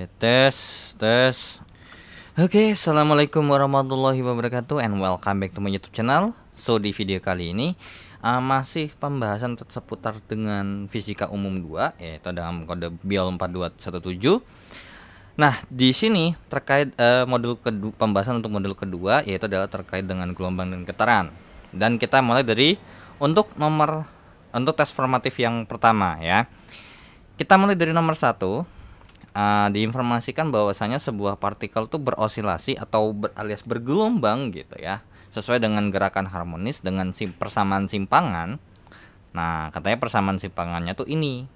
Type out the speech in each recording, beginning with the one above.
Oke, ya, tes, tes. Oke, okay, assalamualaikum warahmatullahi wabarakatuh and welcome back to my YouTube channel. So di video kali ini uh, masih pembahasan seputar dengan fisika umum 2 yaitu dalam kode BIOL 4217. Nah, di sini terkait uh, modul kedua, pembahasan untuk modul kedua yaitu adalah terkait dengan gelombang dan getaran. Dan kita mulai dari untuk nomor untuk tes formatif yang pertama ya. Kita mulai dari nomor satu uh, diinformasikan bahwasanya sebuah partikel itu berosilasi atau ber, alias bergelombang gitu ya sesuai dengan gerakan harmonis dengan sim persamaan simpangan. Nah, katanya persamaan simpangannya tuh ini.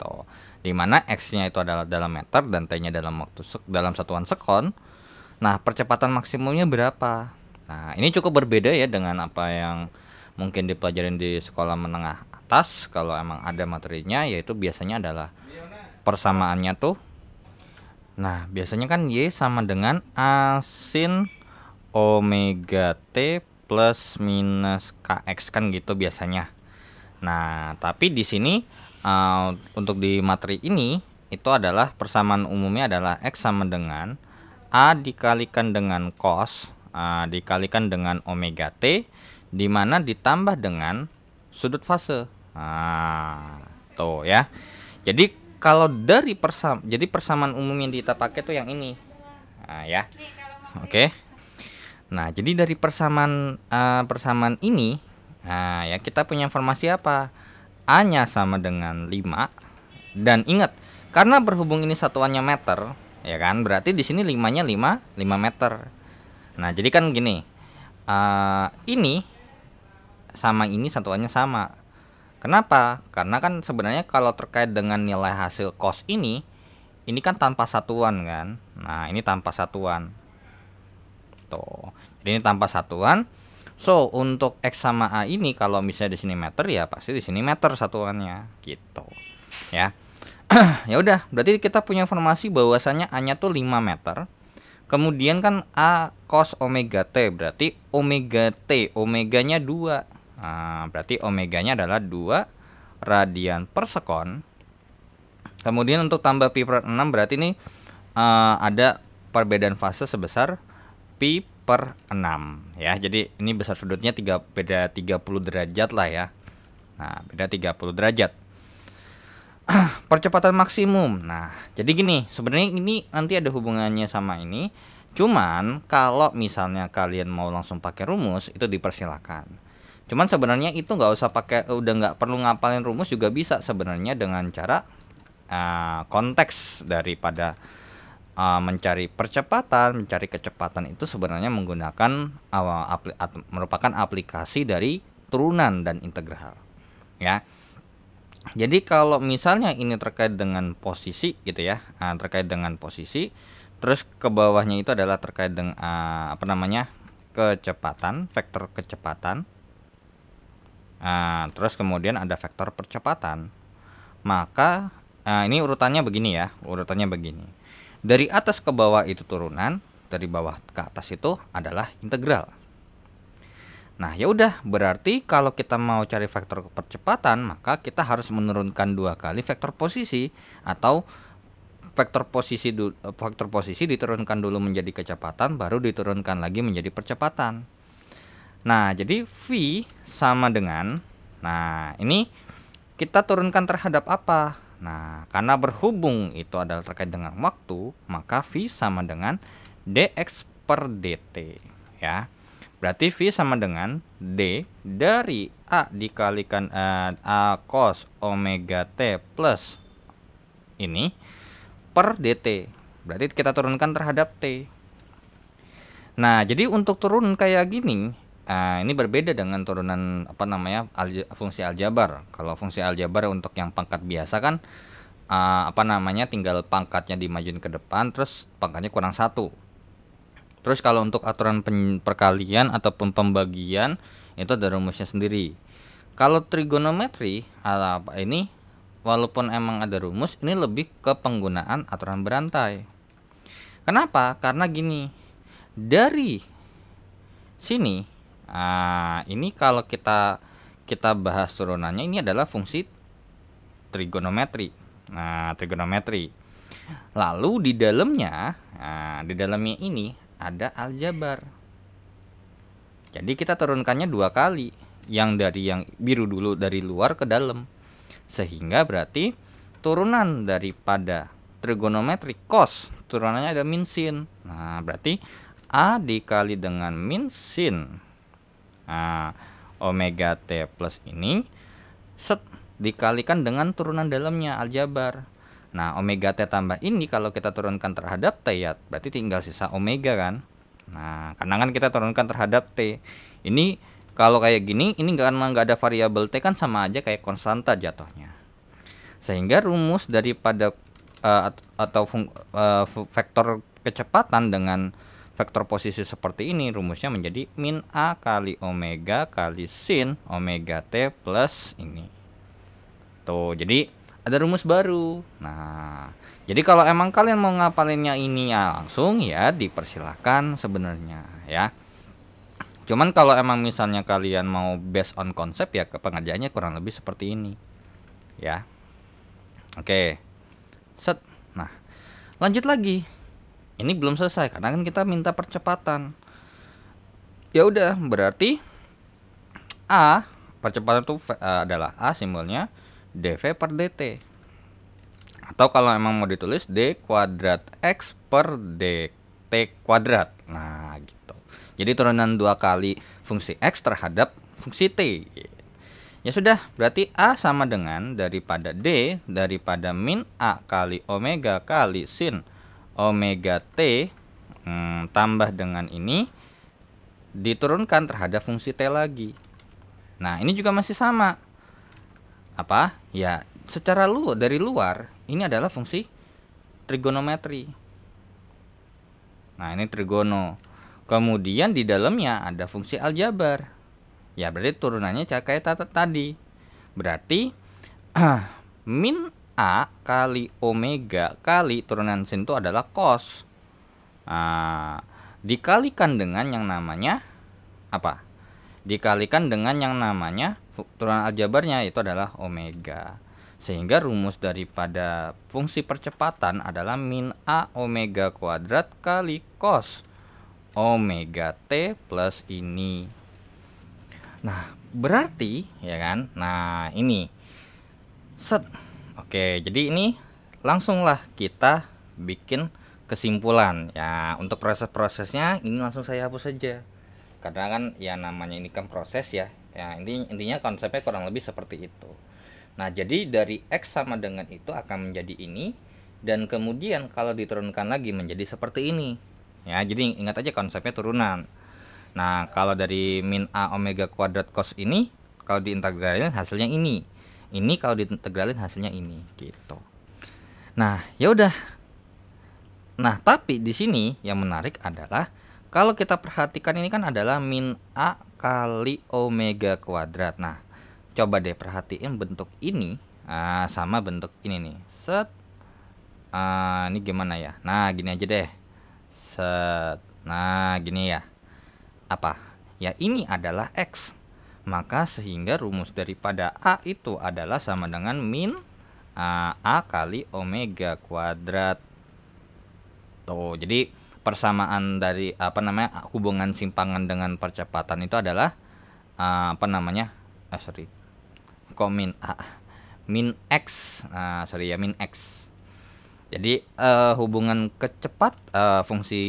Tuh, dimana x-nya itu adalah dalam meter dan t-nya dalam waktu sek dalam satuan sekon. Nah, percepatan maksimumnya berapa? Nah, ini cukup berbeda ya dengan apa yang mungkin dipelajarin di sekolah menengah atas kalau emang ada materinya yaitu biasanya adalah persamaannya tuh. Nah, biasanya kan Y sama dengan asin omega T plus minus KX kan gitu biasanya. Nah, tapi di sini uh, untuk di materi ini itu adalah persamaan umumnya adalah X sama dengan A dikalikan dengan cos uh, dikalikan dengan omega T dimana ditambah dengan sudut fase. Nah, tuh ya. Jadi kalau dari persam jadi persamaan umum yang kita pakai tuh yang ini nah, ya oke okay. nah jadi dari persamaan uh, persamaan ini nah ya kita punya informasi apa a nya sama dengan 5 dan ingat karena berhubung ini satuannya meter ya kan berarti di sini limanya lima, 5 5 meter nah jadi kan gini uh, ini sama ini satuannya sama Kenapa? Karena kan sebenarnya kalau terkait dengan nilai hasil kos ini, ini kan tanpa satuan kan. Nah, ini tanpa satuan. Tuh. Jadi ini tanpa satuan. So, untuk X sama A ini kalau misalnya di sini meter ya pasti di sini meter satuannya gitu. Ya. ya udah, berarti kita punya informasi bahwasannya A-nya tuh 5 meter. Kemudian kan A cos omega T berarti omega T omeganya 2 Nah, berarti omeganya adalah 2 radian per sekon. Kemudian untuk tambah pi per 6 berarti ini uh, ada perbedaan fase sebesar pi per 6 ya. Jadi ini besar sudutnya tiga beda 30 derajat lah ya. Nah, beda 30 derajat. Percepatan maksimum. Nah, jadi gini, sebenarnya ini nanti ada hubungannya sama ini. Cuman kalau misalnya kalian mau langsung pakai rumus itu dipersilakan. Cuman sebenarnya itu nggak usah pakai udah nggak perlu ngapalin rumus juga bisa sebenarnya dengan cara uh, konteks daripada uh, mencari percepatan, mencari kecepatan itu sebenarnya menggunakan uh, apli at merupakan aplikasi dari turunan dan integral. Ya. Jadi kalau misalnya ini terkait dengan posisi gitu ya, uh, terkait dengan posisi, terus ke bawahnya itu adalah terkait dengan uh, apa namanya? kecepatan, vektor kecepatan Nah, terus kemudian ada faktor percepatan. Maka nah ini urutannya begini ya, urutannya begini. Dari atas ke bawah itu turunan, dari bawah ke atas itu adalah integral. Nah, ya udah, berarti kalau kita mau cari faktor percepatan, maka kita harus menurunkan dua kali faktor posisi atau faktor posisi vektor posisi diturunkan dulu menjadi kecepatan, baru diturunkan lagi menjadi percepatan. Nah, jadi V sama dengan nah, ini kita turunkan terhadap apa? Nah, karena berhubung itu adalah terkait dengan waktu, maka V sama dengan dx per dt ya. Berarti V sama dengan D dari A dikalikan uh, A cos omega T plus ini per DT. Berarti kita turunkan terhadap T. Nah, jadi untuk turun kayak gini, Nah, ini berbeda dengan turunan apa namanya fungsi aljabar. Kalau fungsi aljabar untuk yang pangkat biasa kan ah, apa namanya tinggal pangkatnya dimajuin ke depan, terus pangkatnya kurang satu. Terus kalau untuk aturan perkalian ataupun pembagian itu ada rumusnya sendiri. Kalau trigonometri apa ini walaupun emang ada rumus, ini lebih ke penggunaan aturan berantai. Kenapa? Karena gini. Dari sini Nah, ini kalau kita kita bahas turunannya ini adalah fungsi trigonometri. Nah, trigonometri. Lalu di dalamnya, nah, di dalamnya ini ada aljabar. Jadi kita turunkannya dua kali, yang dari yang biru dulu dari luar ke dalam. Sehingga berarti turunan daripada trigonometri cos turunannya ada min sin. Nah, berarti A dikali dengan min sin Nah, omega T plus ini set dikalikan dengan turunan dalamnya aljabar. Nah, omega T tambah ini kalau kita turunkan terhadap T ya, berarti tinggal sisa omega kan. Nah, karena kan kita turunkan terhadap T. Ini kalau kayak gini, ini nggak nggak ada variabel T kan sama aja kayak konstanta jatuhnya. Sehingga rumus daripada uh, atau uh, vektor kecepatan dengan vektor posisi seperti ini rumusnya menjadi min A kali omega kali sin omega T plus ini. Tuh, jadi ada rumus baru. Nah, jadi kalau emang kalian mau ngapalinnya ini ya langsung ya dipersilahkan sebenarnya ya. Cuman kalau emang misalnya kalian mau based on konsep ya pengajarannya kurang lebih seperti ini. Ya. Oke. Set. Nah, lanjut lagi ini belum selesai karena kan kita minta percepatan ya udah berarti a percepatan itu eh, adalah a simbolnya dv per dt atau kalau emang mau ditulis d kuadrat x per dt kuadrat nah gitu jadi turunan dua kali fungsi x terhadap fungsi t Ya sudah, berarti A sama dengan daripada D daripada min A kali omega kali sin omega t hmm, tambah dengan ini diturunkan terhadap fungsi t lagi. Nah, ini juga masih sama. Apa? Ya, secara lu dari luar ini adalah fungsi trigonometri. Nah, ini trigono. Kemudian di dalamnya ada fungsi aljabar. Ya, berarti turunannya kayak tadi. Berarti min A kali omega kali turunan sin itu adalah cos. Nah, dikalikan dengan yang namanya apa? Dikalikan dengan yang namanya turunan aljabarnya itu adalah omega. Sehingga rumus daripada fungsi percepatan adalah min A omega kuadrat kali cos omega T plus ini. Nah, berarti ya kan? Nah, ini set Oke, jadi ini langsunglah kita bikin kesimpulan. Ya, untuk proses-prosesnya ini langsung saya hapus saja. Karena kan ya namanya ini kan proses ya. Ya, intinya, intinya konsepnya kurang lebih seperti itu. Nah, jadi dari X sama dengan itu akan menjadi ini dan kemudian kalau diturunkan lagi menjadi seperti ini. Ya, jadi ingat aja konsepnya turunan. Nah, kalau dari min A omega kuadrat cos ini kalau diintegralin hasilnya ini ini kalau diintegralin hasilnya ini gitu nah ya udah nah tapi di sini yang menarik adalah kalau kita perhatikan ini kan adalah min a kali omega kuadrat nah coba deh perhatiin bentuk ini nah, sama bentuk ini nih set Nah, ini gimana ya nah gini aja deh set nah gini ya apa ya ini adalah x maka sehingga rumus daripada A itu adalah sama dengan min A, A kali omega kuadrat tuh jadi persamaan dari apa namanya hubungan simpangan dengan percepatan itu adalah apa namanya ah sorry kok min A min X sorry ya min X jadi eh, hubungan kecepat eh, fungsi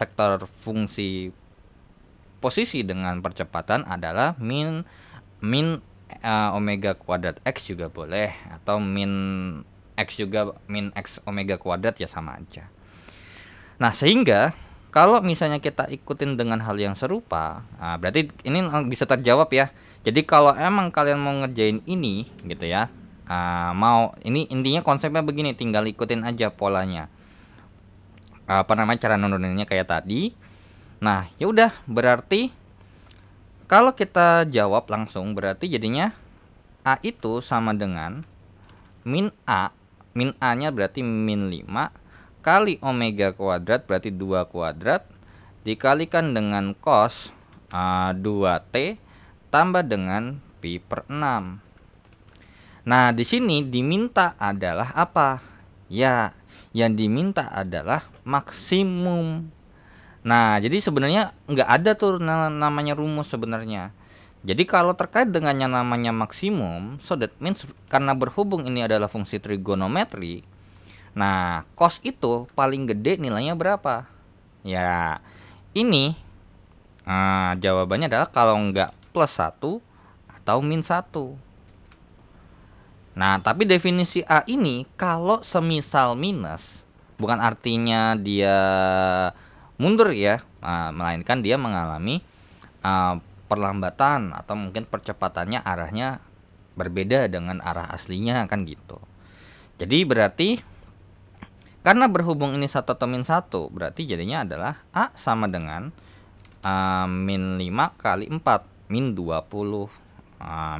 vektor fungsi posisi dengan percepatan adalah min min uh, omega kuadrat x juga boleh atau min x juga min x omega kuadrat ya sama aja. Nah, sehingga kalau misalnya kita ikutin dengan hal yang serupa, nah, berarti ini eh, bisa terjawab ya. Jadi kalau emang kalian mau ngerjain ini gitu ya, uh, mau ini intinya konsepnya begini, tinggal ikutin aja polanya. apa namanya cara nurunnya kayak tadi. Nah, ya udah berarti kalau kita jawab langsung berarti jadinya A itu sama dengan min A. Min A-nya berarti min 5 kali omega kuadrat berarti 2 kuadrat dikalikan dengan cos uh, 2t tambah dengan pi per 6. Nah, di sini diminta adalah apa? Ya, yang diminta adalah maksimum Nah, jadi sebenarnya nggak ada tuh namanya rumus sebenarnya. Jadi kalau terkait dengan yang namanya maksimum, so that means karena berhubung ini adalah fungsi trigonometri, nah cos itu paling gede nilainya berapa? Ya, ini nah, jawabannya adalah kalau nggak plus 1 atau min 1. Nah, tapi definisi A ini kalau semisal minus, bukan artinya dia mundur ya, uh, melainkan dia mengalami uh, perlambatan atau mungkin percepatannya arahnya berbeda dengan arah aslinya kan gitu. Jadi berarti karena berhubung ini satu atau min satu berarti jadinya adalah A sama dengan uh, min 5 kali 4 min 20 uh,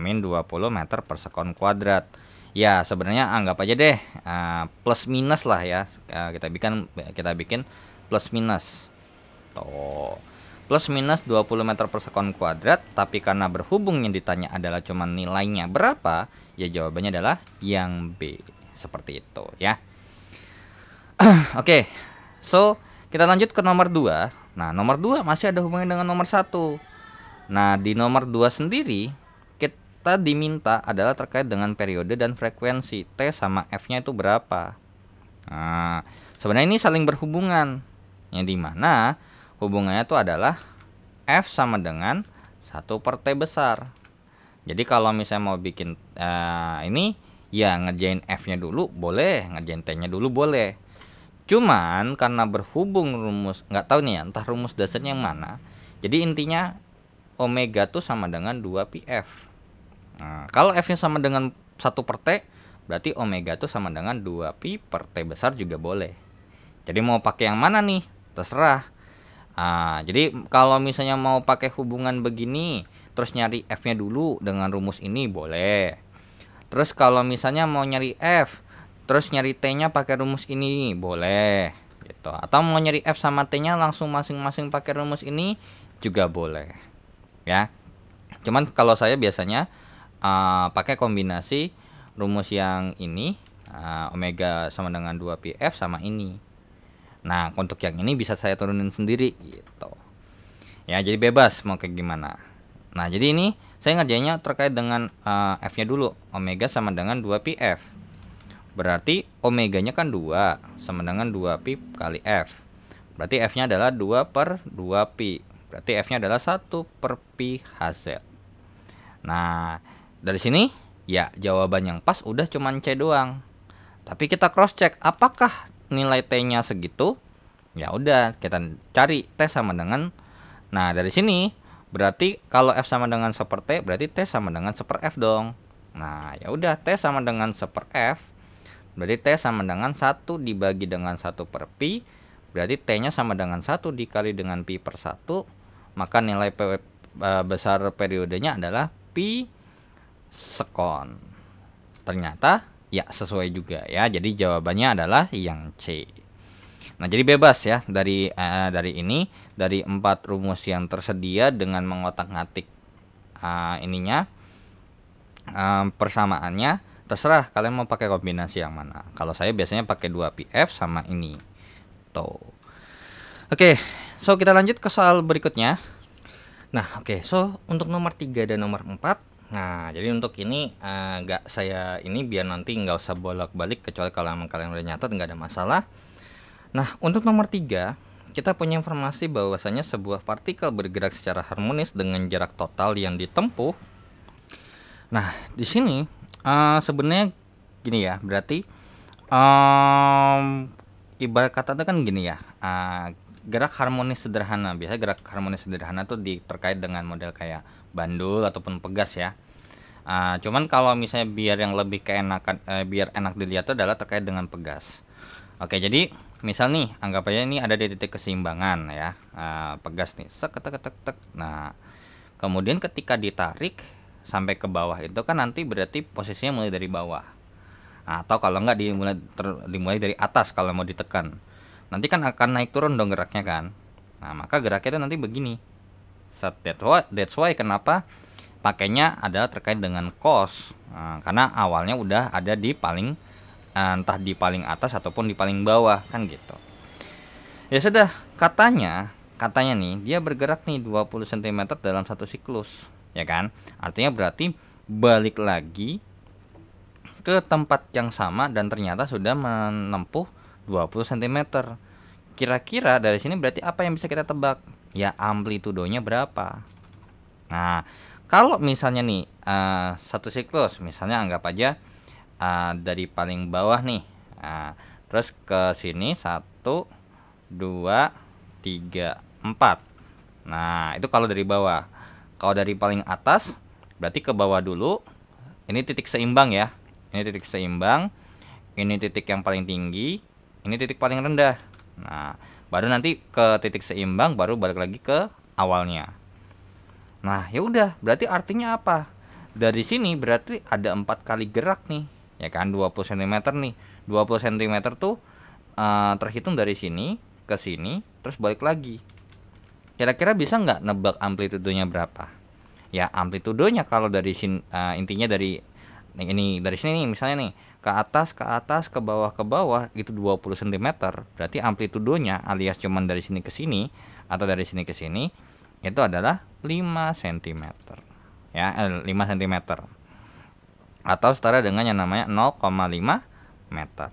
min 20 meter per sekon kuadrat ya sebenarnya anggap aja deh uh, plus minus lah ya uh, kita bikin kita bikin plus minus. Tuh. Plus minus 20 meter per persekon kuadrat, tapi karena berhubung yang ditanya adalah cuma nilainya berapa, ya jawabannya adalah yang B. Seperti itu ya. Oke, okay. so kita lanjut ke nomor 2. Nah, nomor 2 masih ada hubungannya dengan nomor satu. Nah, di nomor 2 sendiri, kita diminta adalah terkait dengan periode dan frekuensi. T sama F-nya itu berapa? Nah, sebenarnya ini saling berhubungan yang dimana hubungannya itu adalah F sama dengan 1 per T besar. Jadi kalau misalnya mau bikin uh, ini, ya ngerjain F-nya dulu boleh, ngerjain T-nya dulu boleh. Cuman karena berhubung rumus, nggak tahu nih ya, entah rumus dasarnya yang mana. Jadi intinya omega tuh sama dengan 2 pf. Nah, kalau f-nya sama dengan 1 per t, berarti omega tuh sama dengan 2 pi per t besar juga boleh. Jadi mau pakai yang mana nih? terserah ah, jadi kalau misalnya mau pakai hubungan begini terus nyari f nya dulu dengan rumus ini boleh terus kalau misalnya mau nyari f terus nyari t nya pakai rumus ini boleh gitu atau mau nyari f sama t nya langsung masing-masing pakai rumus ini juga boleh ya cuman kalau saya biasanya uh, pakai kombinasi rumus yang ini uh, omega sama dengan 2 pf sama ini Nah, untuk yang ini bisa saya turunin sendiri gitu. Ya, jadi bebas mau kayak gimana. Nah, jadi ini saya ngerjainnya terkait dengan uh, F-nya dulu. Omega sama dengan 2 f Berarti omeganya kan 2 sama dengan 2pi kali F. Berarti F-nya adalah 2 per 2pi. Berarti F-nya adalah 1 per pi HZ. Nah, dari sini ya jawaban yang pas udah cuman C doang. Tapi kita cross check apakah nilai T-nya segitu, ya udah kita cari T sama dengan nah dari sini berarti kalau F sama dengan seper T berarti T sama dengan seper F dong nah ya udah T sama dengan seper F berarti T sama dengan satu dibagi dengan satu per Pi berarti T nya sama dengan satu dikali dengan Pi per satu. maka nilai P, e, besar periodenya adalah Pi sekon ternyata Ya, sesuai juga ya. Jadi jawabannya adalah yang C. Nah, jadi bebas ya dari uh, dari ini dari empat rumus yang tersedia dengan mengotak-ngatik uh, ininya uh, persamaannya terserah kalian mau pakai kombinasi yang mana. Kalau saya biasanya pakai 2 PF sama ini. Tuh. Oke, okay, so kita lanjut ke soal berikutnya. Nah, oke. Okay, so untuk nomor 3 dan nomor 4 Nah, jadi untuk ini eh, nggak uh, saya ini biar nanti nggak usah bolak-balik kecuali kalau emang kalian udah nyatet nggak ada masalah. Nah, untuk nomor tiga kita punya informasi bahwasanya sebuah partikel bergerak secara harmonis dengan jarak total yang ditempuh. Nah, di sini uh, sebenarnya gini ya, berarti um, ibarat kata itu kan gini ya, uh, gerak harmonis sederhana Biasanya gerak harmonis sederhana itu terkait dengan model kayak bandul ataupun pegas ya. Uh, cuman kalau misalnya biar yang lebih keenakan uh, biar enak dilihat itu adalah terkait dengan pegas. Oke, jadi misal nih anggap aja ini ada di titik keseimbangan ya. Uh, pegas nih. seketek ketek tek Nah, kemudian ketika ditarik sampai ke bawah itu kan nanti berarti posisinya mulai dari bawah. Ah, atau kalau nggak dimulai ter, dimulai dari atas kalau mau ditekan. Nanti kan akan naik turun dong geraknya kan. Nah, maka geraknya itu nanti begini set That's why, that's why kenapa pakainya ada terkait dengan cost nah, karena awalnya udah ada di paling eh, entah di paling atas ataupun di paling bawah kan gitu ya sudah katanya katanya nih dia bergerak nih 20 cm dalam satu siklus ya kan artinya berarti balik lagi ke tempat yang sama dan ternyata sudah menempuh 20 cm kira-kira dari sini berarti apa yang bisa kita tebak ya amplitudonya berapa. Nah, kalau misalnya nih uh, satu siklus, misalnya anggap aja uh, dari paling bawah nih, uh, terus ke sini satu, dua, tiga, empat. Nah, itu kalau dari bawah. Kalau dari paling atas, berarti ke bawah dulu. Ini titik seimbang ya. Ini titik seimbang. Ini titik yang paling tinggi. Ini titik paling rendah. Nah, baru nanti ke titik seimbang baru balik lagi ke awalnya nah ya udah berarti artinya apa dari sini berarti ada empat kali gerak nih ya kan 20 cm nih 20 cm tuh uh, terhitung dari sini ke sini terus balik lagi kira-kira bisa nggak nebak amplitudonya berapa ya amplitudonya kalau dari sini uh, eh, intinya dari ini dari sini nih misalnya nih ke atas ke atas ke bawah ke bawah itu 20 cm berarti amplitudonya alias cuman dari sini ke sini atau dari sini ke sini itu adalah 5 cm ya eh, 5 cm atau setara dengan yang namanya 0,5 meter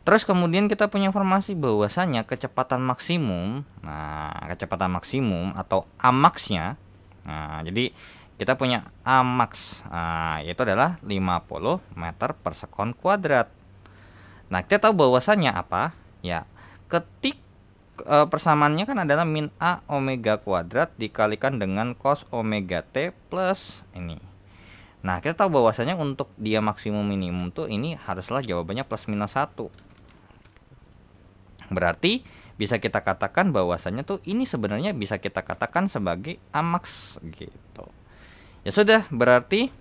terus kemudian kita punya informasi bahwasanya kecepatan maksimum nah kecepatan maksimum atau amaxnya nah jadi kita punya A max nah, yaitu adalah 50 meter per sekon kuadrat nah kita tahu bahwasannya apa ya ketik e, persamaannya kan adalah min A omega kuadrat dikalikan dengan cos omega T plus ini nah kita tahu bahwasannya untuk dia maksimum minimum tuh ini haruslah jawabannya plus minus 1 berarti bisa kita katakan bahwasannya tuh ini sebenarnya bisa kita katakan sebagai A max gitu ya sudah berarti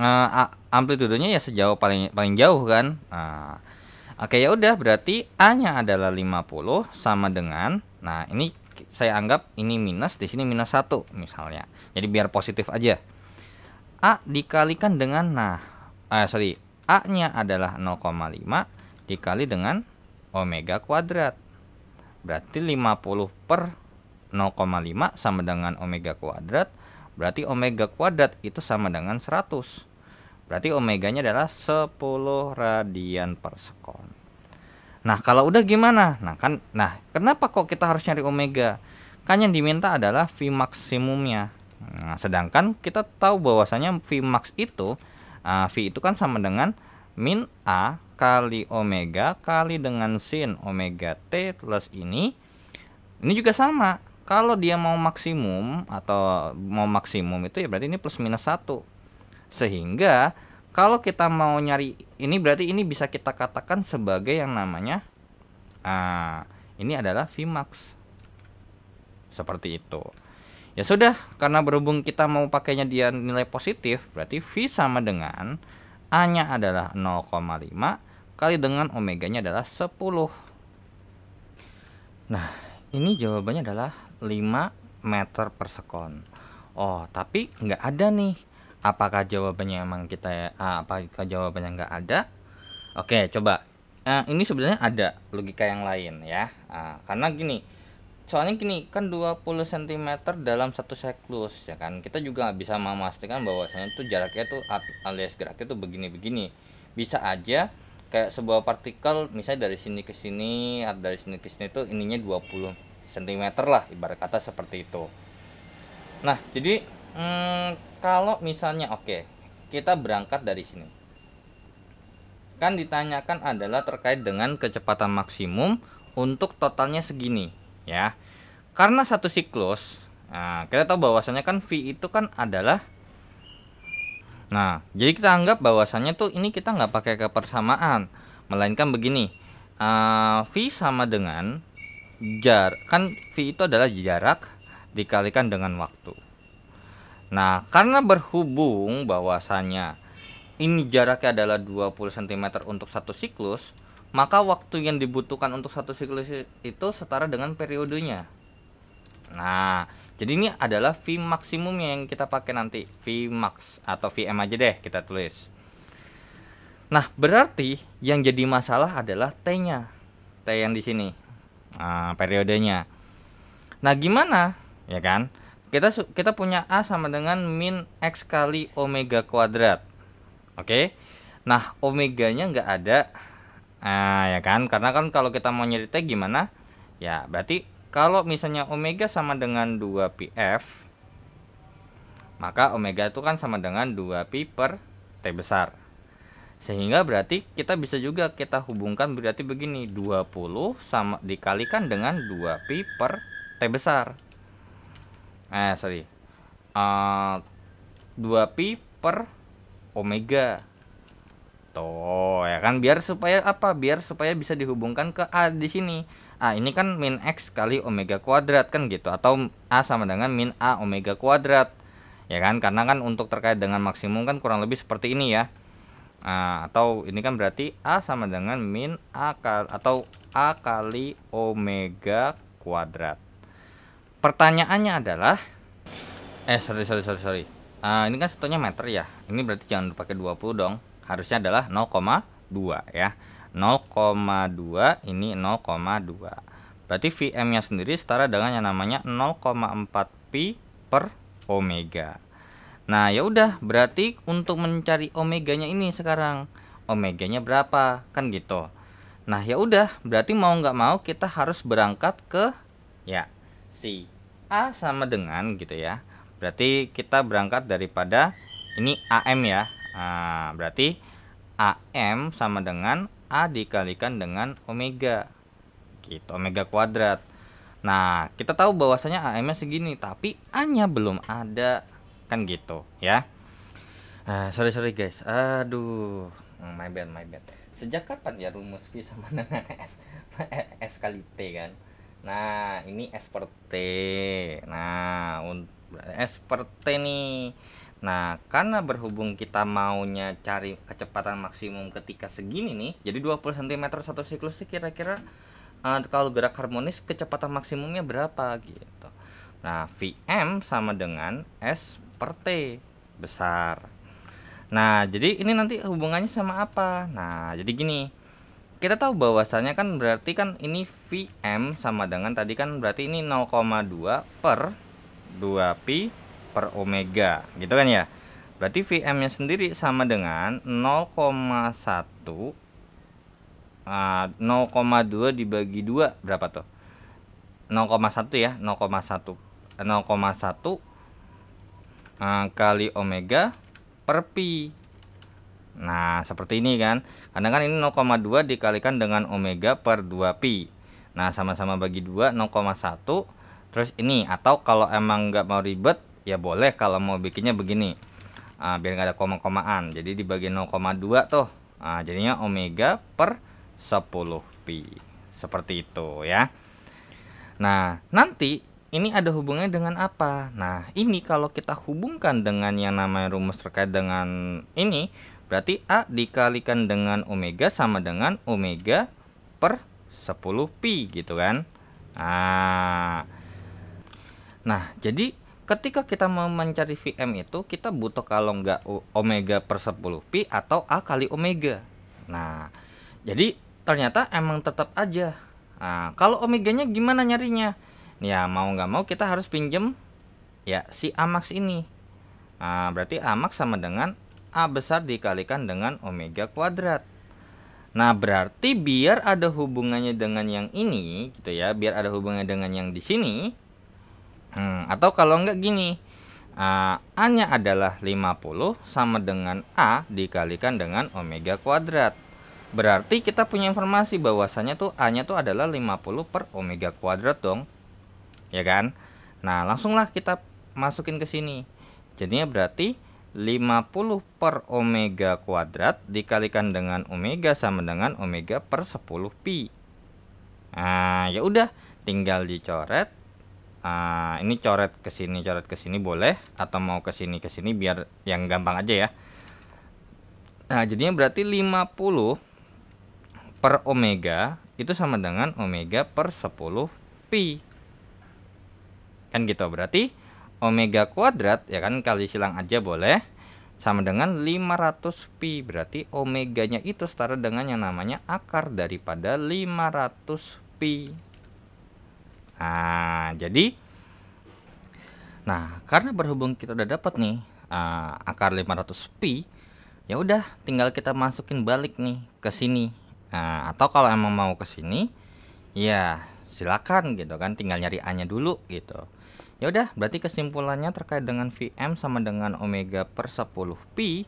uh, amplitudonya ya sejauh paling paling jauh kan nah, oke okay, ya udah berarti a nya adalah 50 sama dengan nah ini saya anggap ini minus di sini minus satu misalnya jadi biar positif aja a dikalikan dengan nah eh, sorry a nya adalah 0,5 dikali dengan omega kuadrat berarti 50 per 0,5 sama dengan omega kuadrat Berarti omega kuadrat itu sama dengan 100. Berarti omeganya adalah 10 radian per sekon. Nah, kalau udah gimana? Nah, kan nah, kenapa kok kita harus nyari omega? Kan yang diminta adalah V maksimumnya. Nah, sedangkan kita tahu bahwasanya V max itu uh, V itu kan sama dengan min A kali omega kali dengan sin omega T plus ini. Ini juga sama kalau dia mau maksimum atau mau maksimum itu ya berarti ini plus minus satu sehingga kalau kita mau nyari ini berarti ini bisa kita katakan sebagai yang namanya uh, ini adalah Vmax seperti itu ya sudah karena berhubung kita mau pakainya dia nilai positif berarti V sama dengan A nya adalah 0,5 kali dengan omeganya adalah 10 nah ini jawabannya adalah meter per sekon. Oh, tapi nggak ada nih. Apakah jawabannya emang kita ya? Ah, apakah jawabannya nggak ada? Oke, coba. Eh, ini sebenarnya ada logika yang lain ya. Ah, karena gini, soalnya gini kan 20 cm dalam satu siklus ya kan kita juga nggak bisa memastikan bahwasanya itu jaraknya tuh alias geraknya tuh begini-begini bisa aja kayak sebuah partikel misalnya dari sini ke sini atau dari sini ke sini itu ininya 20 cm lah ibarat kata seperti itu nah jadi hmm, kalau misalnya oke okay, kita berangkat dari sini kan ditanyakan adalah terkait dengan kecepatan maksimum untuk totalnya segini ya karena satu siklus nah, kita tahu bahwasannya kan V itu kan adalah nah jadi kita anggap bahwasannya tuh ini kita nggak pakai kepersamaan melainkan begini uh, V sama dengan jar kan v itu adalah jarak dikalikan dengan waktu. Nah, karena berhubung bahwasanya ini jaraknya adalah 20 cm untuk satu siklus, maka waktu yang dibutuhkan untuk satu siklus itu setara dengan periodenya. Nah, jadi ini adalah V maksimum yang kita pakai nanti, V max atau VM aja deh kita tulis. Nah, berarti yang jadi masalah adalah T-nya. T yang di sini uh, periodenya. Nah, gimana? Ya kan? Kita kita punya A sama dengan min X kali omega kuadrat. Oke? Okay? Nah, omeganya nggak ada. Nah, ya kan? Karena kan kalau kita mau nyeritain gimana? Ya, berarti kalau misalnya omega sama dengan 2 pf maka omega itu kan sama dengan 2pi per T besar. Sehingga berarti kita bisa juga kita hubungkan berarti begini 20 sama dikalikan dengan 2pi per T besar. Eh sorry. Uh, eh, 2pi per omega. Tuh, ya kan biar supaya apa? Biar supaya bisa dihubungkan ke A di sini. A ini kan min X kali omega kuadrat kan gitu atau A sama dengan min A omega kuadrat. Ya kan? Karena kan untuk terkait dengan maksimum kan kurang lebih seperti ini ya. Nah, atau ini kan berarti A sama dengan min A kali, atau A kali omega kuadrat. Pertanyaannya adalah eh sorry sorry sorry sorry. Uh, ini kan satunya meter ya. Ini berarti jangan pakai 20 dong. Harusnya adalah 0,2 ya. 0,2 ini 0,2. Berarti VM-nya sendiri setara dengan yang namanya 0,4 pi per omega. Nah, ya udah, berarti untuk mencari omeganya ini sekarang omeganya berapa, kan gitu. Nah, ya udah, berarti mau nggak mau kita harus berangkat ke ya si A sama dengan gitu ya. Berarti kita berangkat daripada ini AM ya. Nah, berarti AM sama dengan A dikalikan dengan omega. Gitu, omega kuadrat. Nah, kita tahu bahwasanya AM-nya segini, tapi A-nya belum ada kan gitu ya uh, sorry sorry guys aduh mm, my bad my bad sejak kapan ya rumus V sama dengan S S kali T kan nah ini S per T nah S per T nih Nah, karena berhubung kita maunya cari kecepatan maksimum ketika segini nih, jadi 20 cm satu siklus sih kira-kira uh, kalau gerak harmonis kecepatan maksimumnya berapa gitu. Nah, VM sama dengan S per T besar nah jadi ini nanti hubungannya sama apa nah jadi gini kita tahu bahwasannya kan berarti kan ini VM sama dengan tadi kan berarti ini 0,2 per 2 p per omega gitu kan ya berarti VM nya sendiri sama dengan 0,1 0,2 ah, dibagi 2 berapa tuh? 0,1 ya, 0,1. 0,1 kali omega per pi. Nah, seperti ini kan. Karena kan ini 0,2 dikalikan dengan omega per 2pi. Nah, sama-sama bagi 2 0,1. Terus ini atau kalau emang nggak mau ribet ya boleh kalau mau bikinnya begini. Uh, biar nggak ada koma-komaan. Jadi dibagi 0,2 tuh. Nah, jadinya omega per 10 pi. Seperti itu ya. Nah, nanti ini ada hubungannya dengan apa? Nah, ini kalau kita hubungkan dengan yang namanya rumus terkait dengan ini, berarti A dikalikan dengan omega sama dengan omega per 10pi gitu kan. Nah, nah jadi ketika kita mau mencari VM itu, kita butuh kalau nggak omega per 10pi atau A kali omega. Nah, jadi ternyata emang tetap aja. Nah, kalau omeganya gimana nyarinya? ya mau nggak mau kita harus pinjem ya si AMAX ini nah, berarti AMAX sama dengan A besar dikalikan dengan omega kuadrat nah berarti biar ada hubungannya dengan yang ini gitu ya biar ada hubungannya dengan yang di sini hmm, atau kalau nggak gini uh, ah, A nya adalah 50 sama dengan A dikalikan dengan omega kuadrat berarti kita punya informasi bahwasannya tuh A nya tuh adalah 50 per omega kuadrat dong ya kan? Nah, langsunglah kita masukin ke sini. Jadinya berarti 50 per omega kuadrat dikalikan dengan omega sama dengan omega per 10 pi. Nah, ya udah, tinggal dicoret. Nah, ini coret ke sini, coret ke sini boleh atau mau ke sini ke sini biar yang gampang aja ya. Nah, jadinya berarti 50 per omega itu sama dengan omega per 10 pi. Kan gitu. Berarti omega kuadrat ya kan kali silang aja boleh sama dengan 500 pi. Berarti omeganya itu setara dengan yang namanya akar daripada 500 pi. Nah, jadi Nah, karena berhubung kita udah dapat nih uh, akar 500 pi, ya udah tinggal kita masukin balik nih ke sini. Nah, atau kalau emang mau ke sini, ya silakan gitu kan tinggal nyari A-nya dulu gitu. Ya udah, berarti kesimpulannya terkait dengan VM sama dengan omega per 10 pi.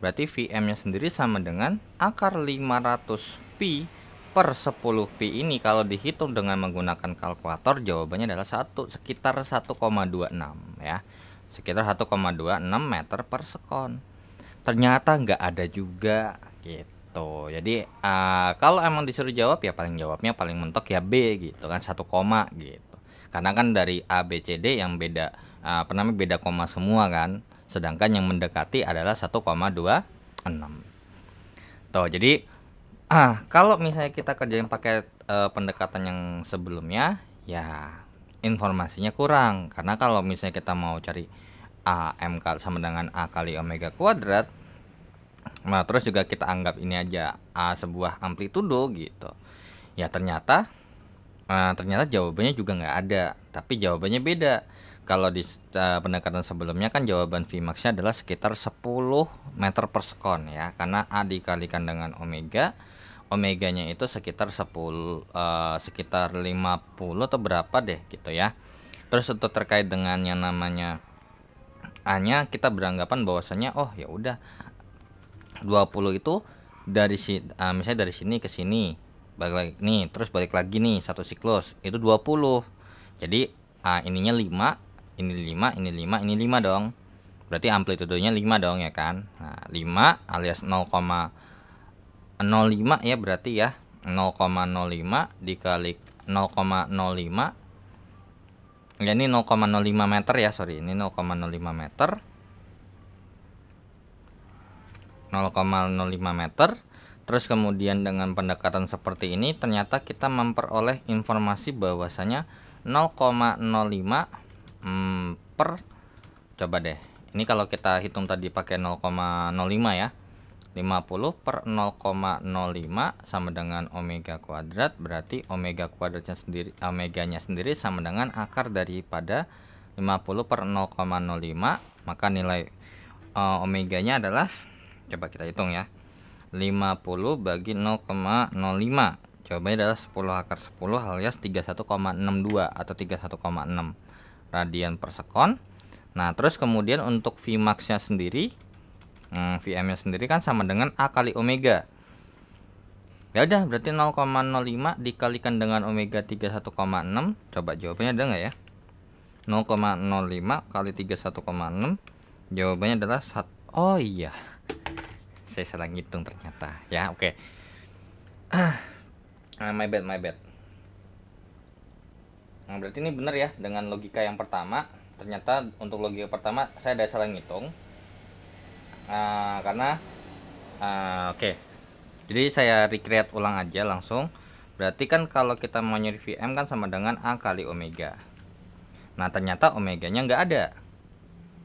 Berarti VM-nya sendiri sama dengan akar 500 pi per 10 pi ini kalau dihitung dengan menggunakan kalkulator jawabannya adalah satu sekitar 1,26 ya. Sekitar 1,26 meter per sekon. Ternyata nggak ada juga gitu. Jadi uh, kalau emang disuruh jawab ya paling jawabnya paling mentok ya B gitu kan 1, gitu karena kan dari A B C D yang beda apa namanya beda koma semua kan sedangkan yang mendekati adalah 1,26 tuh jadi ah kalau misalnya kita kerjain pakai eh, pendekatan yang sebelumnya ya informasinya kurang karena kalau misalnya kita mau cari a m kali sama dengan a kali omega kuadrat nah terus juga kita anggap ini aja a sebuah amplitudo gitu ya ternyata Nah, ternyata jawabannya juga nggak ada, tapi jawabannya beda. Kalau di uh, pendekatan sebelumnya kan jawaban Vmax-nya adalah sekitar 10 meter per sekon ya, karena A dikalikan dengan omega, omeganya itu sekitar 10 uh, ah, sekitar 50 atau berapa deh gitu ya. Terus untuk terkait dengan yang namanya A-nya kita beranggapan bahwasanya oh ya udah 20 itu dari si uh, misalnya dari sini ke sini balik lagi nih terus balik lagi nih satu siklus itu 20 jadi uh, ininya 5 ini 5 ini 5 ini 5 dong berarti amplitudenya 5 dong ya kan nah, 5 alias 0,05 ya berarti ya 0,05 dikali 0,05 ya ini 0,05 meter ya sorry ini 0,05 meter 0,05 meter Terus kemudian dengan pendekatan seperti ini ternyata kita memperoleh informasi bahwasanya 0,05 hmm, per coba deh. Ini kalau kita hitung tadi pakai 0,05 ya. 50 per 0,05 sama dengan omega kuadrat berarti omega kuadratnya sendiri omeganya sendiri sama dengan akar daripada 50 per 0,05 maka nilai uh, omeganya adalah coba kita hitung ya 50 bagi 0,05 jawabannya adalah 10 akar 10 alias 31,62 atau 31,6 radian per sekon nah terus kemudian untuk max nya sendiri hmm, Vm nya sendiri kan sama dengan A kali Omega ya udah berarti 0,05 dikalikan dengan Omega 31,6 coba jawabannya ada nggak ya 0,05 kali 31,6 jawabannya adalah 1 oh iya saya salah ngitung ternyata ya oke okay. uh, my bad my bad nah berarti ini benar ya dengan logika yang pertama ternyata untuk logika pertama saya ada salah ngitung uh, karena uh, oke okay. jadi saya recreate ulang aja langsung berarti kan kalau kita mau nyari VM kan sama dengan A kali Omega nah ternyata omega nya nggak ada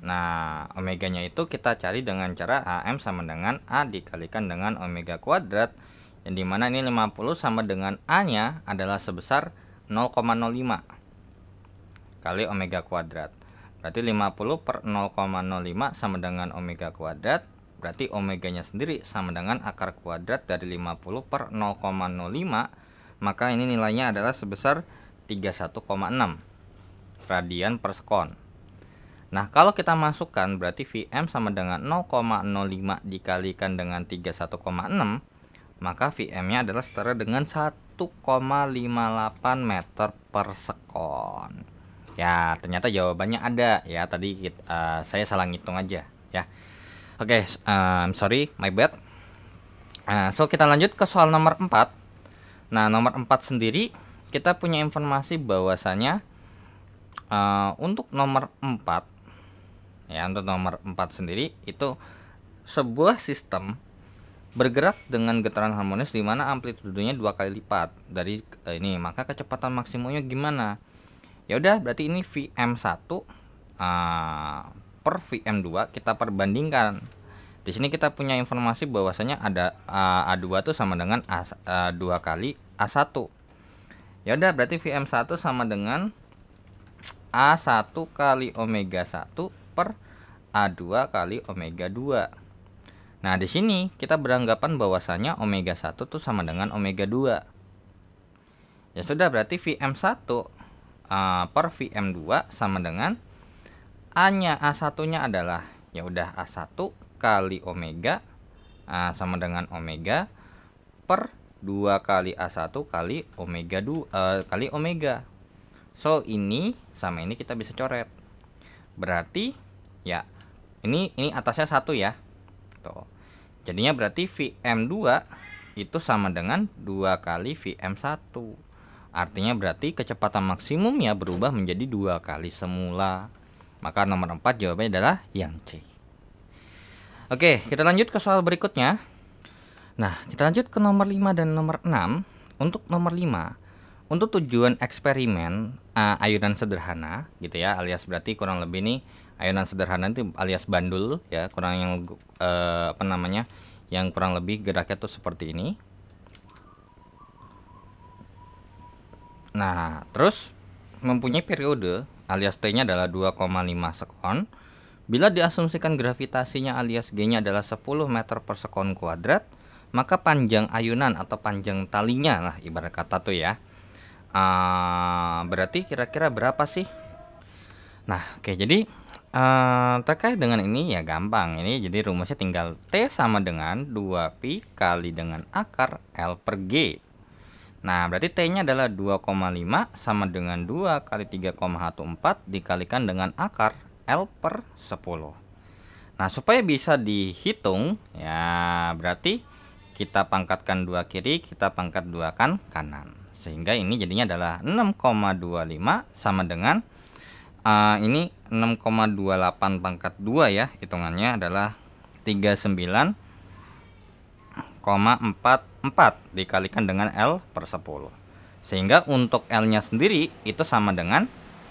Nah, omeganya itu kita cari dengan cara AM sama dengan A dikalikan dengan omega kuadrat yang dimana ini 50 sama dengan A-nya adalah sebesar 0,05 kali omega kuadrat. Berarti 50 per 0,05 sama dengan omega kuadrat. Berarti omeganya sendiri sama dengan akar kuadrat dari 50 per 0,05. Maka ini nilainya adalah sebesar 31,6 radian per sekon. Nah, kalau kita masukkan berarti VM sama dengan 0,05 dikalikan dengan 31,6, maka VM-nya adalah setara dengan 1,58 meter per sekon. Ya, ternyata jawabannya ada ya. Tadi kita, uh, eh, saya salah ngitung aja ya. Oke, okay, um, sorry, my bad. Uh, so kita lanjut ke soal nomor 4. Nah, nomor 4 sendiri kita punya informasi bahwasanya uh, eh, untuk nomor 4 ya untuk nomor 4 sendiri itu sebuah sistem bergerak dengan getaran harmonis di mana amplitudenya dua kali lipat dari eh, ini maka kecepatan maksimumnya gimana ya udah berarti ini VM1 uh, eh, per VM2 kita perbandingkan di sini kita punya informasi bahwasanya ada uh, A2 itu sama dengan A, uh, eh, 2 kali A1 ya udah berarti VM1 sama dengan A1 kali omega 1 per A2 kali omega 2. Nah, di sini kita beranggapan bahwasanya omega 1 itu sama dengan omega 2. Ya sudah berarti VM1 uh, eh, per VM2 sama dengan A-nya A1-nya adalah ya udah A1 kali omega uh, sama dengan omega per 2 kali A1 kali omega 2 uh, eh, kali omega. So ini sama ini kita bisa coret. Berarti ya ini ini atasnya satu ya tuh jadinya berarti VM2 itu sama dengan dua kali VM1 artinya berarti kecepatan maksimumnya berubah menjadi dua kali semula maka nomor 4 jawabannya adalah yang C Oke kita lanjut ke soal berikutnya Nah kita lanjut ke nomor 5 dan nomor 6 Untuk nomor 5 untuk tujuan eksperimen uh, ayunan sederhana gitu ya alias berarti kurang lebih nih Ayunan sederhana itu alias bandul ya kurang yang eh, apa namanya yang kurang lebih geraknya tuh seperti ini nah terus mempunyai periode alias T nya adalah 2,5 sekon bila diasumsikan gravitasinya alias G nya adalah 10 meter per sekon kuadrat maka panjang ayunan atau panjang talinya lah ibarat kata tuh ya uh, berarti kira-kira berapa sih nah oke jadi Eh, terkait dengan ini ya gampang ini jadi rumusnya tinggal T sama dengan 2Pi kali dengan akar L per G Nah berarti T nya adalah 2,5 sama dengan 2 kali 3,14 dikalikan dengan akar L per 10 Nah supaya bisa dihitung ya berarti kita pangkatkan dua kiri kita pangkat dua kan kanan sehingga ini jadinya adalah 6,25 sama dengan uh, ini 6,28 pangkat 2 ya hitungannya adalah 39,44 dikalikan dengan L per 10 sehingga untuk L nya sendiri itu sama dengan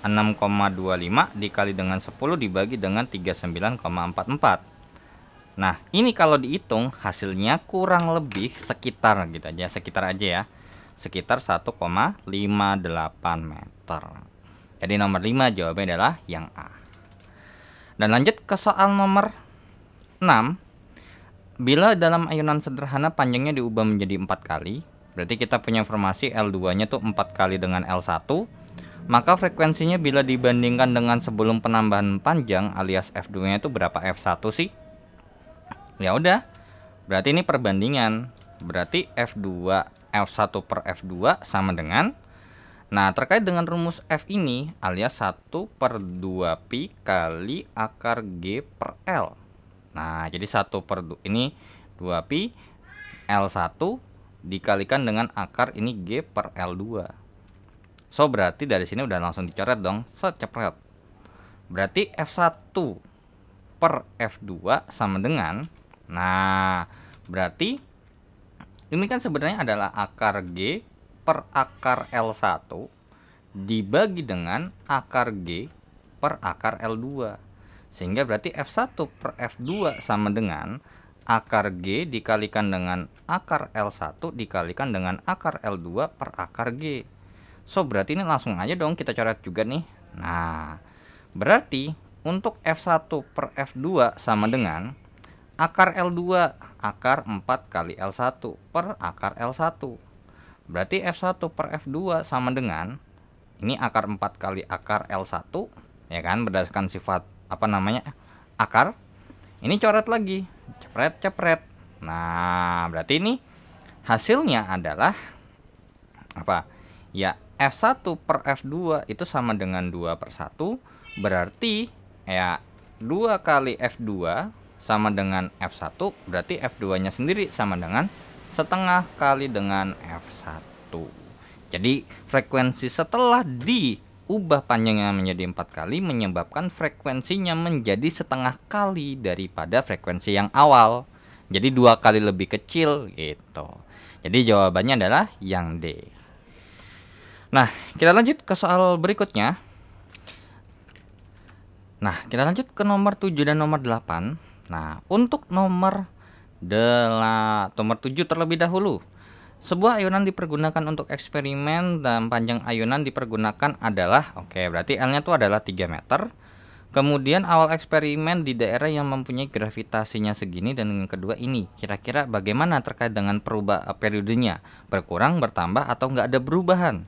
6,25 dikali dengan 10 dibagi dengan 39,44 Nah ini kalau dihitung hasilnya kurang lebih sekitar gitu aja sekitar aja ya sekitar 1,58 meter jadi nomor 5 jawabannya adalah yang A. Dan lanjut ke soal nomor 6. Bila dalam ayunan sederhana panjangnya diubah menjadi 4 kali, berarti kita punya informasi L2-nya tuh 4 kali dengan L1, maka frekuensinya bila dibandingkan dengan sebelum penambahan panjang alias F2-nya itu berapa F1 sih? Ya udah, berarti ini perbandingan. Berarti F2 F1 per F2 sama dengan Nah, terkait dengan rumus F ini alias 1 per 2Pi kali akar G per L. Nah, jadi 1 per 2, ini 2Pi L1 dikalikan dengan akar ini G per L2. So, berarti dari sini udah langsung dicoret dong, secepret. Berarti F1 per F2 sama dengan, nah, berarti ini kan sebenarnya adalah akar G per akar L1 dibagi dengan akar G per akar L2 sehingga berarti F1 per F2 sama dengan akar G dikalikan dengan akar L1 dikalikan dengan akar L2 per akar G so berarti ini langsung aja dong kita coret juga nih nah berarti untuk F1 per F2 sama dengan akar L2 akar 4 kali L1 per akar L1 Berarti F1 per F2 sama dengan ini akar 4 kali akar L1 ya kan berdasarkan sifat apa namanya akar. Ini coret lagi, cepret cepret. Nah, berarti ini hasilnya adalah apa? Ya, F1 per F2 itu sama dengan 2 per 1 berarti ya 2 kali F2 sama dengan F1 berarti F2 nya sendiri sama dengan setengah kali dengan F1 jadi frekuensi setelah diubah panjangnya menjadi empat kali menyebabkan frekuensinya menjadi setengah kali daripada frekuensi yang awal jadi dua kali lebih kecil gitu jadi jawabannya adalah yang D nah kita lanjut ke soal berikutnya nah kita lanjut ke nomor 7 dan nomor 8 nah untuk nomor delapan nomor 7 terlebih dahulu. Sebuah ayunan dipergunakan untuk eksperimen dan panjang ayunan dipergunakan adalah, oke okay, berarti L-nya itu adalah 3 meter. Kemudian awal eksperimen di daerah yang mempunyai gravitasinya segini dan yang kedua ini. Kira-kira bagaimana terkait dengan perubahan eh, periodenya? Berkurang, bertambah, atau nggak ada perubahan?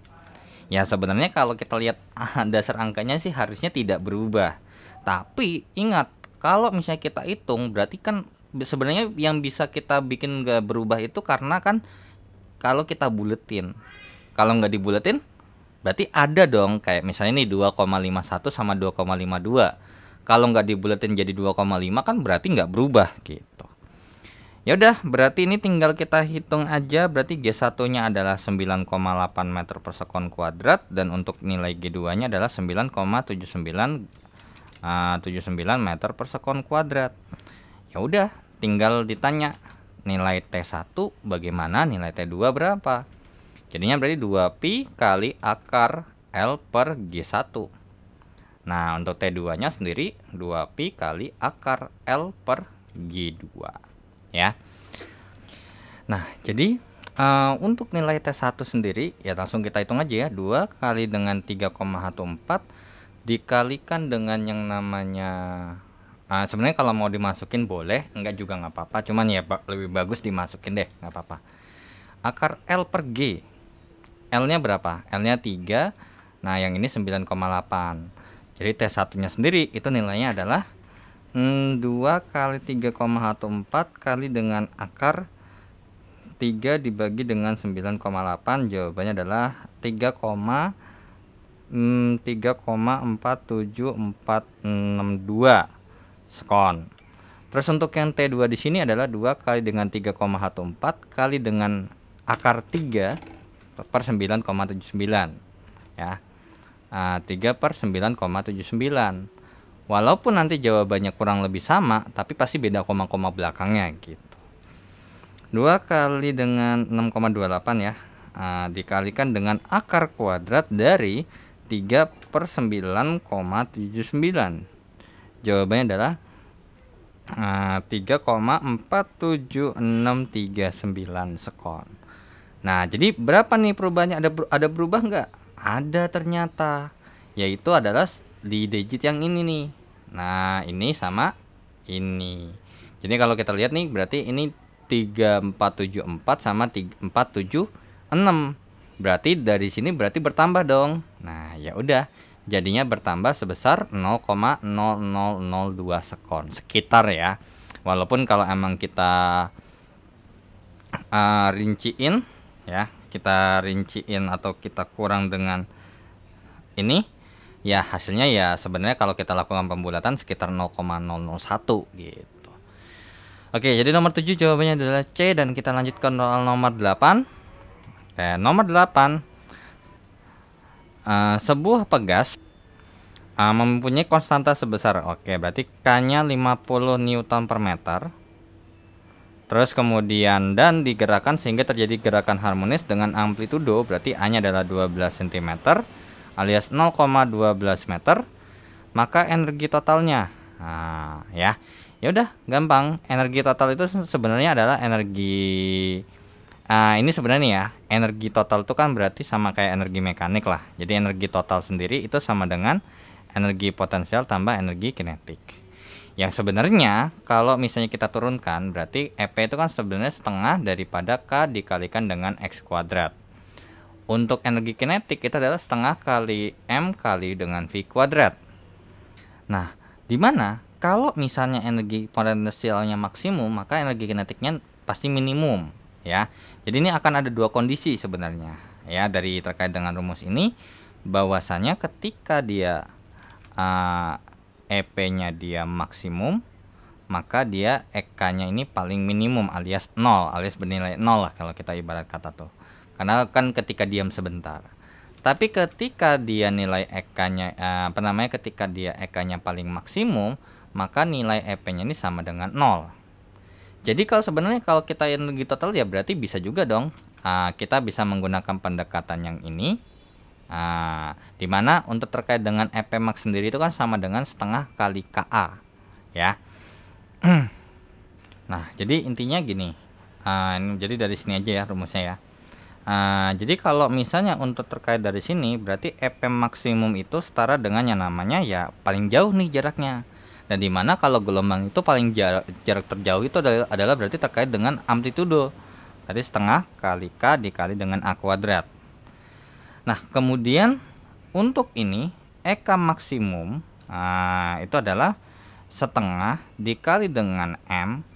Ya sebenarnya kalau kita lihat ah, dasar angkanya sih harusnya tidak berubah. Tapi ingat, kalau misalnya kita hitung berarti kan sebenarnya yang bisa kita bikin nggak berubah itu karena kan kalau kita buletin kalau nggak dibuletin berarti ada dong kayak misalnya lima 2,51 sama 2,52 kalau nggak dibuletin jadi 2,5 kan berarti nggak berubah gitu ya udah berarti ini tinggal kita hitung aja berarti G1 nya adalah 9,8 meter per sekon kuadrat dan untuk nilai G2 nya adalah 9,79 uh, 79 meter per sekon kuadrat ya udah tinggal ditanya nilai T1 bagaimana nilai T2 berapa jadinya berarti 2pi kali akar L per G1 nah untuk T2 nya sendiri 2pi kali akar L per G2 ya nah jadi Uh, untuk nilai T1 sendiri ya langsung kita hitung aja ya 2 kali dengan 3,14 dikalikan dengan yang namanya Uh, sebenarnya kalau mau dimasukin boleh, enggak juga nggak apa-apa. Cuman ya lebih bagus dimasukin deh, nggak apa-apa. Akar L per G. L-nya berapa? L-nya 3. Nah, yang ini 9,8. Jadi tes satunya sendiri itu nilainya adalah mm, 2 kali 3,14 kali dengan akar 3 dibagi dengan 9,8 jawabannya adalah 3, mm, 3,47462 skon. Terus untuk yang T2 di sini adalah 2 kali dengan 3,14 kali dengan akar 3 per 9,79 ya. Nah, 3 per 9,79 Walaupun nanti jawabannya kurang lebih sama Tapi pasti beda koma-koma belakangnya gitu 2 kali dengan 6,28 ya nah, Dikalikan dengan akar kuadrat dari 3 per 9,79 Jawabannya adalah Ah, tiga 3,47639 sekon. Nah, jadi berapa nih perubahannya? Ada ada berubah nggak? Ada ternyata. Yaitu adalah di digit yang ini nih. Nah, ini sama ini. Jadi kalau kita lihat nih berarti ini 3474 sama 3476. Berarti dari sini berarti bertambah dong. Nah, ya udah jadinya bertambah sebesar 0,0002 sekon sekitar ya walaupun kalau emang kita uh, rinciin ya kita rinciin atau kita kurang dengan ini ya hasilnya ya sebenarnya kalau kita lakukan pembulatan sekitar 0,001 gitu. Oke, jadi nomor 7 jawabannya adalah C dan kita lanjutkan soal nomor 8. Oke, nomor 8 Eh, sebuah pegas uh, mempunyai konstanta sebesar oke berarti K-nya 50 Newton per meter. Terus kemudian dan digerakkan sehingga terjadi gerakan harmonis dengan amplitudo berarti A-nya adalah 12 cm alias 0,12 meter. Maka energi totalnya nah, ya. Ya udah gampang. Energi total itu sebenarnya adalah energi Uh, ini sebenarnya ya energi total itu kan berarti sama kayak energi mekanik lah. Jadi energi total sendiri itu sama dengan energi potensial tambah energi kinetik. Yang sebenarnya kalau misalnya kita turunkan berarti EP itu kan sebenarnya setengah daripada K dikalikan dengan X kuadrat. Untuk energi kinetik itu adalah setengah kali M kali dengan V kuadrat. Nah, dimana kalau misalnya energi potensialnya maksimum maka energi kinetiknya pasti minimum ya. Jadi ini akan ada dua kondisi sebenarnya ya dari terkait dengan rumus ini bahwasanya ketika dia uh, eh, EP-nya dia maksimum maka dia EK-nya ini paling minimum alias 0 alias bernilai 0 lah kalau kita ibarat kata tuh. Karena kan ketika diam sebentar. Tapi ketika dia nilai EK-nya eh, apa namanya ketika dia EK-nya paling maksimum, maka nilai EP-nya ini sama dengan 0. Jadi kalau sebenarnya kalau kita energi total ya berarti bisa juga dong uh, kita bisa menggunakan pendekatan yang ini uh, ah, dimana untuk terkait dengan EP max sendiri itu kan sama dengan setengah kali KA ya. nah jadi intinya gini uh, ini, jadi dari sini aja ya rumusnya ya. Uh, jadi kalau misalnya untuk terkait dari sini berarti EP maksimum itu setara dengan yang namanya ya paling jauh nih jaraknya dan nah, di mana kalau gelombang itu paling jarak, jarak terjauh itu adalah, adalah berarti terkait dengan amplitudo berarti setengah kali k dikali dengan a kuadrat nah kemudian untuk ini eka maksimum nah, itu adalah setengah dikali dengan m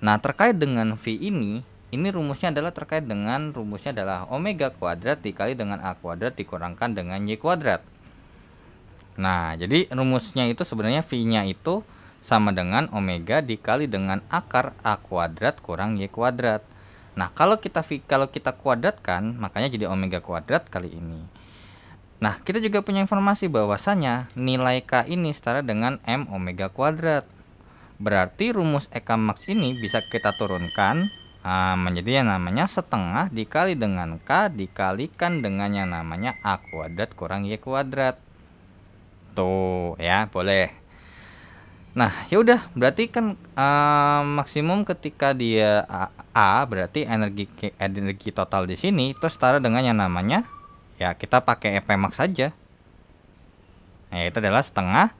nah terkait dengan v ini ini rumusnya adalah terkait dengan rumusnya adalah omega kuadrat dikali dengan a kuadrat dikurangkan dengan y kuadrat Nah, jadi rumusnya itu sebenarnya V-nya itu sama dengan omega dikali dengan akar A kuadrat kurang Y kuadrat. Nah, kalau kita v, kalau kita kuadratkan, makanya jadi omega kuadrat kali ini. Nah, kita juga punya informasi bahwasanya nilai K ini setara dengan M omega kuadrat. Berarti rumus Ekamax ini bisa kita turunkan uh, menjadi yang namanya setengah dikali dengan K dikalikan dengan yang namanya A kuadrat kurang Y kuadrat. Tuh, ya, boleh. Nah, ya udah, berarti kan uh, maksimum ketika dia A, A berarti energi energi total di sini itu setara dengan yang namanya ya kita pakai EP saja. Nah, itu adalah setengah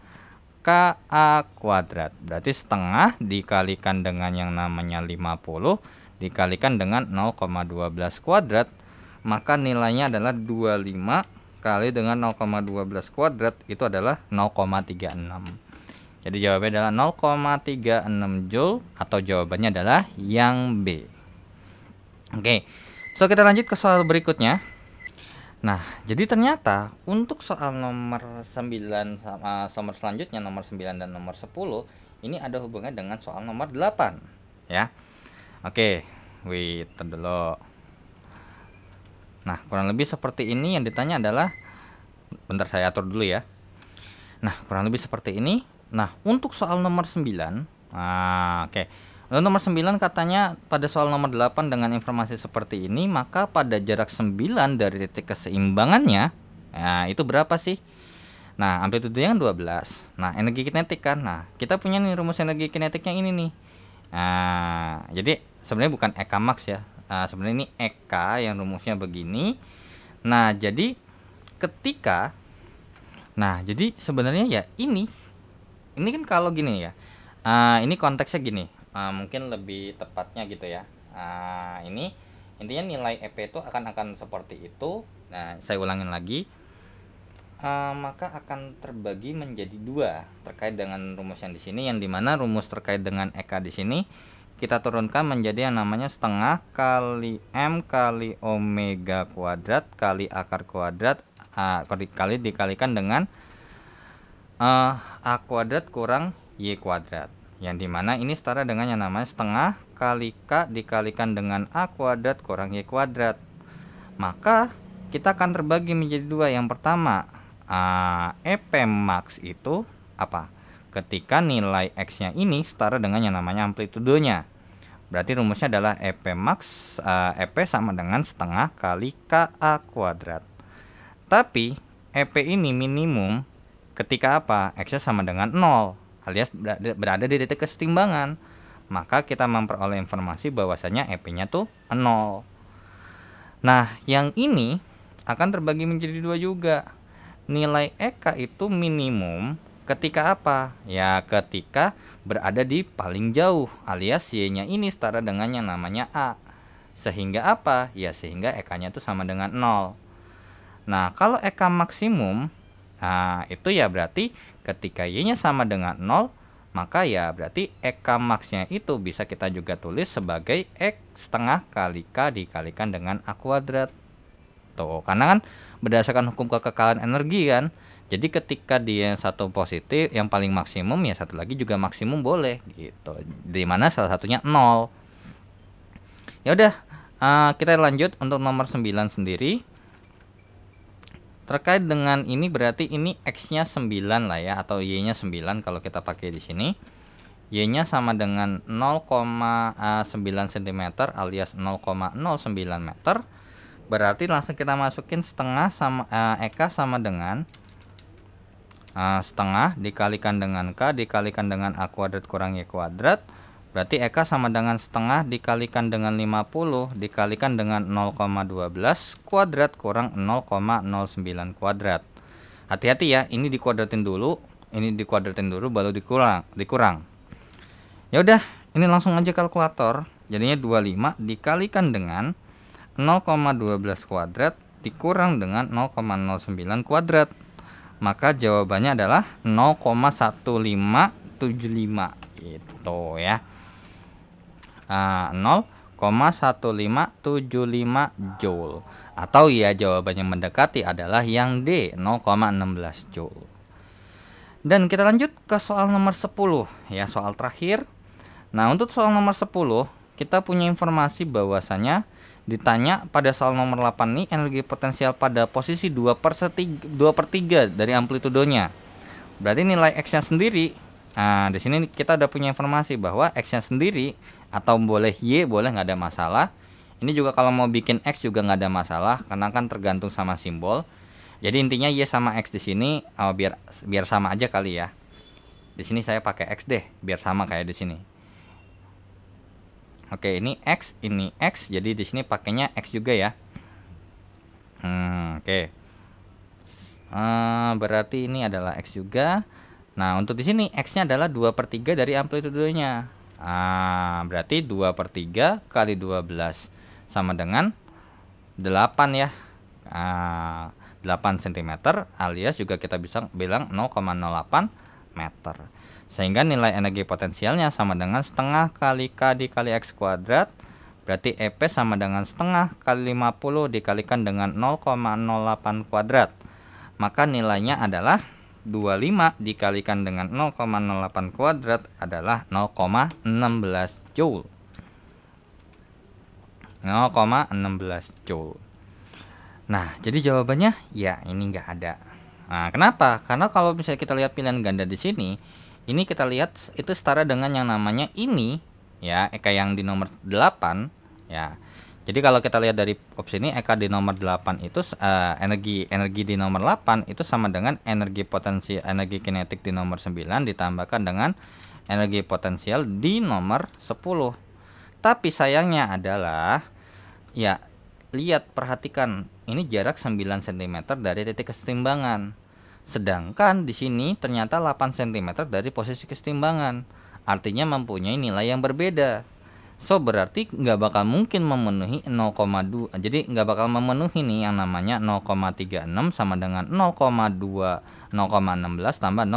KA kuadrat. Berarti setengah dikalikan dengan yang namanya 50 dikalikan dengan 0,12 kuadrat, maka nilainya adalah 25 kali dengan 0,12 kuadrat itu adalah 0,36 jadi jawabannya adalah 0,36 Joule atau jawabannya adalah yang B oke so kita lanjut ke soal berikutnya Nah, jadi ternyata untuk soal nomor 9 sama nomor selanjutnya nomor 9 dan nomor 10 ini ada hubungannya dengan soal nomor 8 ya. Oke, wait dulu. Nah, kurang lebih seperti ini yang ditanya adalah bentar saya atur dulu ya. Nah, kurang lebih seperti ini. Nah, untuk soal nomor 9, ah oke. Okay. nomor 9 katanya pada soal nomor 8 dengan informasi seperti ini, maka pada jarak 9 dari titik keseimbangannya, nah, itu berapa sih? Nah, amplitude yang kan 12. Nah, energi kinetik kan. Nah, kita punya nih rumus energi kinetiknya ini nih. Nah, jadi sebenarnya bukan eka max ya, Nah, sebenarnya ini ek yang rumusnya begini. Nah, jadi ketika Nah, jadi sebenarnya ya ini ini kan kalau gini ya. Uh, ini konteksnya gini. Uh, mungkin lebih tepatnya gitu ya. Uh, ini intinya nilai EP itu akan akan seperti itu. Nah, saya ulangin lagi. Uh, maka akan terbagi menjadi dua terkait dengan rumus yang di sini yang dimana rumus terkait dengan EK di sini kita turunkan menjadi yang namanya setengah kali m kali omega kuadrat kali akar kuadrat a kali, kali dikalikan dengan uh, a kuadrat kurang y kuadrat yang dimana ini setara dengan yang namanya setengah kali k dikalikan dengan a kuadrat kurang y kuadrat maka kita akan terbagi menjadi dua yang pertama uh, EP max itu apa ketika nilai x-nya ini setara dengan yang namanya amplitudonya, Berarti rumusnya adalah EP max uh, eh, EP sama dengan setengah kali KA kuadrat. Tapi EP ini minimum ketika apa? X-nya sama dengan 0 alias berada di titik kesetimbangan. Maka kita memperoleh informasi bahwasanya EP-nya tuh 0. Nah, yang ini akan terbagi menjadi dua juga. Nilai EK itu minimum Ketika apa? Ya ketika berada di paling jauh alias Y-nya ini setara dengan yang namanya A. Sehingga apa? Ya sehingga EK-nya itu sama dengan 0. Nah kalau EK maksimum nah, itu ya berarti ketika Y-nya sama dengan 0 maka ya berarti EK maxnya itu bisa kita juga tulis sebagai X setengah kali K dikalikan dengan A kuadrat. Tuh, karena kan berdasarkan hukum kekekalan energi kan, jadi ketika dia satu positif, yang paling maksimum ya satu lagi juga maksimum boleh gitu. Di mana salah satunya nol. Ya udah, uh, kita lanjut untuk nomor 9 sendiri. Terkait dengan ini berarti ini x-nya 9 lah ya atau y-nya 9 kalau kita pakai di sini. Y-nya sama dengan 0,9 cm eh, alias 0,09 meter. Berarti langsung kita masukin setengah sama uh, eh, EK sama dengan Ah, setengah dikalikan dengan K dikalikan dengan A kuadrat kurang Y kuadrat berarti EK sama dengan setengah dikalikan dengan 50 dikalikan dengan 0,12 kuadrat kurang 0,09 kuadrat hati-hati ya ini dikuadratin dulu ini dikuadratin dulu baru dikurang dikurang ya udah ini langsung aja kalkulator jadinya 25 dikalikan dengan 0,12 kuadrat dikurang dengan 0,09 kuadrat maka jawabannya adalah 0,1575 gitu ya ah, uh, 0,1575 joule atau ya jawabannya mendekati adalah yang D 0,16 joule dan kita lanjut ke soal nomor 10 ya soal terakhir nah untuk soal nomor 10 kita punya informasi bahwasanya Ditanya pada soal nomor 8 nih energi potensial pada posisi 2 per, 3, 2 per 3 dari amplitudonya. Berarti nilai X-nya sendiri. Nah, di sini kita udah punya informasi bahwa X-nya sendiri atau boleh Y, boleh nggak ada masalah. Ini juga kalau mau bikin X juga nggak ada masalah karena kan tergantung sama simbol. Jadi intinya Y sama X di sini oh, biar biar sama aja kali ya. Di sini saya pakai X deh, biar sama kayak di sini. Oke, ini X, ini X. Jadi di sini pakainya X juga ya. Hmm, oke. Uh, berarti ini adalah X juga. Nah, untuk di sini X-nya adalah 2 per 3 dari amplitudonya. Ah, berarti 2 per 3 kali 12 sama dengan 8 ya. Ah, 8 cm alias juga kita bisa bilang 0,08 meter. Sehingga nilai energi potensialnya sama dengan setengah kali K dikali X kuadrat. Berarti EP sama dengan setengah kali 50 dikalikan dengan 0,08 kuadrat. Maka nilainya adalah 25 dikalikan dengan 0,08 kuadrat adalah 0,16 Joule. 0,16 Joule. Nah, jadi jawabannya ya ini nggak ada. Nah, kenapa? Karena kalau misalnya kita lihat pilihan ganda di sini, ini kita lihat itu setara dengan yang namanya ini ya, Eka yang di nomor 8 ya. Jadi kalau kita lihat dari opsi ini Eka di nomor 8 itu uh, energi energi di nomor 8 itu sama dengan energi potensi energi kinetik di nomor 9 ditambahkan dengan energi potensial di nomor 10. Tapi sayangnya adalah ya lihat perhatikan ini jarak 9 cm dari titik kesetimbangan. Sedangkan di sini ternyata 8 cm dari posisi kesetimbangan, artinya mempunyai nilai yang berbeda. So berarti nggak bakal mungkin memenuhi 0,2 Jadi nggak bakal memenuhi nih yang namanya 0,36 sama dengan 0,2 0,16 tambah 0,20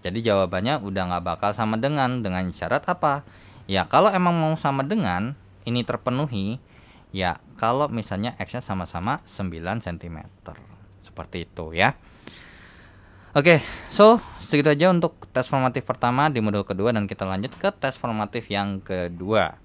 Jadi jawabannya udah nggak bakal sama dengan Dengan syarat apa? Ya kalau emang mau sama dengan ini terpenuhi Ya kalau misalnya X nya sama-sama 9 cm seperti itu ya Oke, okay, so segitu aja untuk tes formatif pertama di modul kedua dan kita lanjut ke tes formatif yang kedua.